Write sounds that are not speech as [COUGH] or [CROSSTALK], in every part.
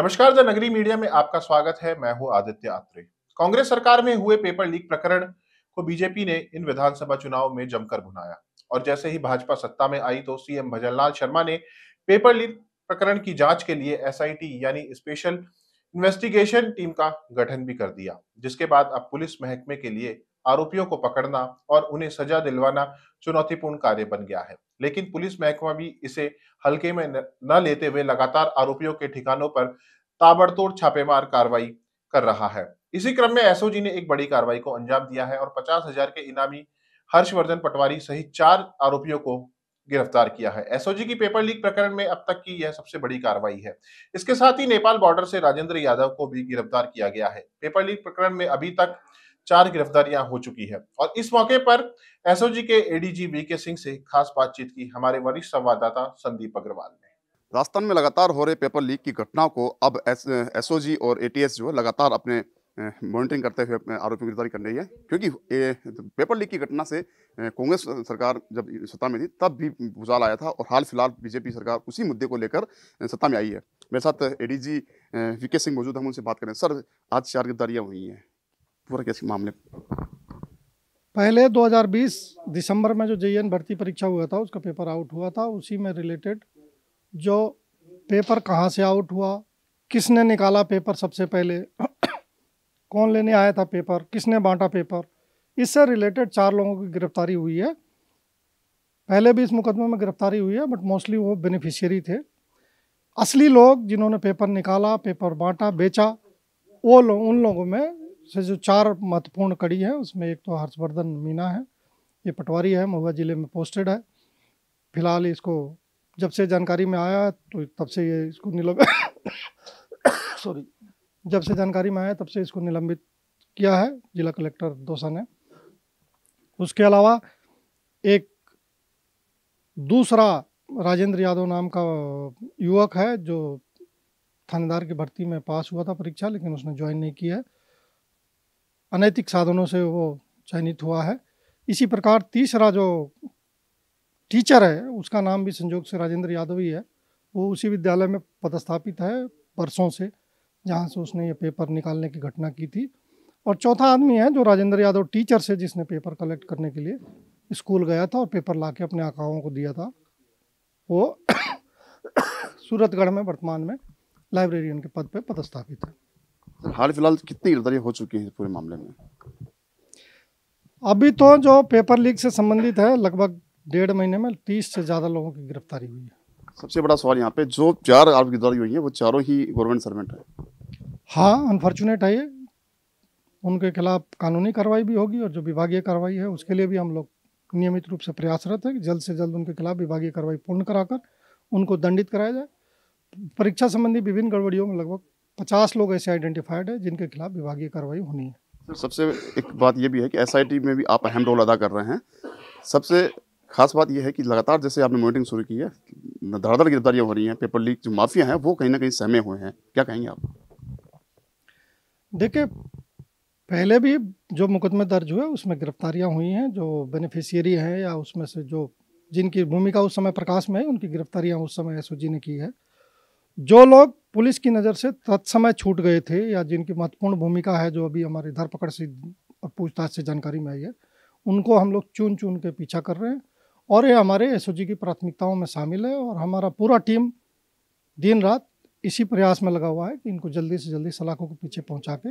नमस्कार द नगरी मीडिया में आपका स्वागत है मैं हूं आदित्य आत्रे कांग्रेस सरकार में हुए पेपर लीक प्रकरण को बीजेपी ने इन विधानसभा चुनाव में जमकर भुनाया और जैसे ही भाजपा सत्ता में आई तो सीएम भजनलाल शर्मा ने पेपर लीक प्रकरण की जांच के लिए एसआईटी यानी स्पेशल इन्वेस्टिगेशन टीम का गठन भी कर दिया जिसके बाद अब पुलिस महकमे के लिए आरोपियों को पकड़ना और उन्हें सजा दिलवाना चुनौतीपूर्ण कार्य बन गया है लेकिन पुलिस महकमा भी इसे हल्के में न लेते हुए लगातार आरोपियों के ठिकानों पर ताबड़तोड़ छापेमार कार्रवाई कर रहा है इसी क्रम में एसओजी ने एक बड़ी कार्रवाई को अंजाम दिया है और पचास हजार के इनामी हर्षवर्धन पटवारी सहित चार आरोपियों को गिरफ्तार किया है एसओजी की पेपर लीक प्रकरण में अब तक की यह सबसे बड़ी कार्रवाई है इसके साथ ही नेपाल बॉर्डर से राजेंद्र यादव को भी गिरफ्तार किया गया है पेपर लीक प्रकरण में अभी तक चार गिरफ्तारियां हो चुकी है और इस मौके पर एसओजी के एडीजी वीके सिंह से खास बातचीत की हमारे वरिष्ठ संवाददाता संदीप अग्रवाल ने राजस्थान में लगातार हो रहे पेपर लीक की घटनाओं को अब एसओजी और एटीएस जो लगातार अपने मॉनिटरिंग करते हुए आरोपी गिरफ्तारी कर रही है क्योंकि पेपर लीक की घटना से कांग्रेस सरकार जब सत्ता में थी तब भी भूचाल आया था और हाल फिलहाल बीजेपी सरकार उसी मुद्दे को लेकर सत्ता में आई है मेरे साथ एडीजी वीके सिंह मौजूद हम उनसे बात करें सर आज चार गिरफ्तारियाँ हुई हैं पूरा कैसे मामले पहले 2020 दिसंबर में जो जे भर्ती परीक्षा हुआ था उसका पेपर आउट हुआ था उसी में रिलेटेड जो पेपर कहाँ से आउट हुआ किसने निकाला पेपर सबसे पहले [COUGHS] कौन लेने आया था पेपर किसने बांटा पेपर इससे रिलेटेड चार लोगों की गिरफ्तारी हुई है पहले भी इस मुकदमे में गिरफ्तारी हुई है बट मोस्टली वो बेनिफिशियरी थे असली लोग जिन्होंने पेपर निकाला पेपर बांटा बेचा वो लोग उन लोगों में से जो चार महत्वपूर्ण कड़ी है उसमें एक तो हर्षवर्धन मीना है ये पटवारी है महुआ ज़िले में पोस्टेड है फिलहाल इसको जब से जानकारी में आया तो तब से ये इसको निलंबित सॉरी [COUGHS] जब से जानकारी में आया तब से इसको निलंबित किया है जिला कलेक्टर दोसा ने उसके अलावा एक दूसरा राजेंद्र यादव नाम का युवक है जो थानेदार की भर्ती में पास हुआ था परीक्षा लेकिन उसने ज्वाइन नहीं किया है अनैतिक साधनों से वो चयनित हुआ है इसी प्रकार तीसरा जो टीचर है उसका नाम भी संजोग से राजेंद्र यादव ही है वो उसी विद्यालय में पदस्थापित है परसों से जहाँ से उसने ये पेपर निकालने की घटना की थी और चौथा आदमी है जो राजेंद्र यादव टीचर से जिसने पेपर कलेक्ट करने के लिए स्कूल गया था और पेपर ला के अपने आकाओं को दिया था वो [COUGHS] सूरतगढ़ में वर्तमान में लाइब्रेरियन के पद पर पदस्थापित है हाल फिलहाल कितनी गिरफ्तारी हो चुकी है पूरे मामले में अभी तो जो पेपर लीक से संबंधित है लगभग डेढ़ महीने में तीस से ज़्यादा लोगों की गिरफ्तारी हुई है सबसे बड़ा सवाल यहाँ पे जो चार आरोप गिरफ्तारी हुई है वो चारों ही गवर्नमेंट सर्वेंट है हाँ अनफॉर्चुनेट है ये उनके खिलाफ कानूनी कार्रवाई भी होगी और जो विभागीय कार्रवाई है उसके लिए भी हम लोग नियमित रूप से प्रयासरत है कि जल्द से जल्द उनके खिलाफ विभागीय कार्रवाई पूर्ण कराकर उनको दंडित कराया जाए परीक्षा संबंधी विभिन्न गड़बड़ियों में लगभग पचास लोग ऐसे आइडेंटिफाइड है जिनके खिलाफ विभागीय कार्रवाई होनी है सबसे एक बात यह भी है कि एस में भी आप अहम रोल अदा कर रहे हैं सबसे खास बात यह है कि लगातार जैसे आपने मॉनिटरिंग शुरू की है धड़धड़ गिरफ्तारियां हो रही हैं पेपर लीक जो माफिया हैं वो कहीं ना कहीं सहमे हुए हैं क्या कहेंगे आप देखिए पहले भी जो मुकदमे दर्ज हुए उसमें गिरफ्तारियां हुई हैं जो बेनिफिशियरी हैं या उसमें से जो जिनकी भूमिका उस समय प्रकाश में है उनकी गिरफ्तारियां उस समय एस ने की है जो लोग पुलिस की नज़र से तत्समय छूट गए थे या जिनकी महत्वपूर्ण भूमिका है जो अभी हमारी धरपकड़ से और पूछताछ से जानकारी में आई है उनको हम लोग चुन चुन के पीछा कर रहे हैं और ये हमारे एस की प्राथमिकताओं में शामिल है और हमारा पूरा टीम दिन रात इसी प्रयास में लगा हुआ है कि इनको जल्दी से जल्दी सलाखों के पीछे पहुंचा के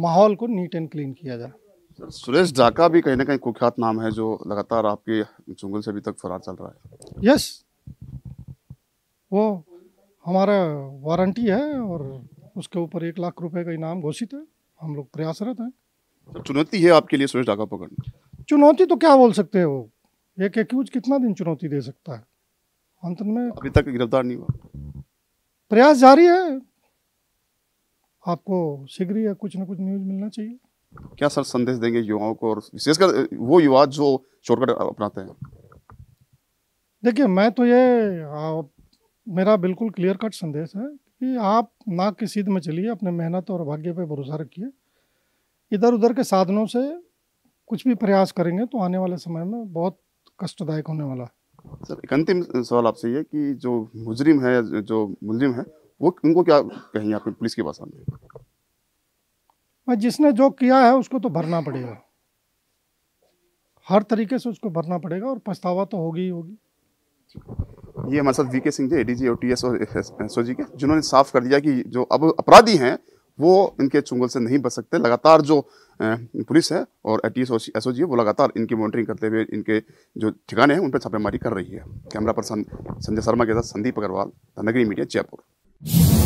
माहौल को नीट एंड क्लीन किया जाए सुरेश डाका भी कहीं ना कहीं कुख्यात नाम है जो लगातार आपके चुंगल से अभी तक फरार चल रहा है यस वो हमारा वारंटी है और हम्म। उसके ऊपर एक लाख रुपए का इनाम घोषित है हम लोग प्रयासरत हैं चुनौती है आपके लिए सुरेश डाका पकड़ना चुनौती तो क्या बोल सकते हैं वो एक एक्यूज कितना दिन चुनौती दे सकता है अंत में अभी तक गिरफ्तार नहीं हुआ प्रयास जारी है आपको शीघ्र ही कुछ ना कुछ न्यूज मिलना चाहिए क्या सर संदेश देंगे युवाओं को और विशेषकर वो युवा जो शॉर्टकट अपनाते हैं देखिए मैं तो ये आप मेरा बिल्कुल क्लियर कट संदेश है कि आप नाक की सीध में चलिए अपने मेहनत और भाग्य पर भरोसा रखिए इधर उधर के साधनों से कुछ भी प्रयास करेंगे तो आने वाले समय में बहुत कष्टदायक होने वाला है सर एक अंतिम सवाल आपसे ये कि जो मुजरिम है जो मुलजिम है वो उनको क्या कहेंगे आप पुलिस के पास आने जिसने जो किया है उसको तो भरना पड़ेगा हर तरीके से उसको भरना पड़ेगा और पछतावा तो होगी ही होगी ये हमारे साथ वी के सिंह थे G O T S S S O G के जिन्होंने साफ कर दिया कि जो अब अपराधी हैं वो इनके चुंगल से नहीं बच सकते लगातार जो पुलिस है और ए टी एस ओ जी है वो लगातार इनकी मॉनिटरिंग करते हुए इनके जो ठिकाने हैं उन पर छापेमारी कर रही है कैमरा पर्सन संजय शर्मा के साथ संदीप अग्रवाल नगरी मीडिया जयपुर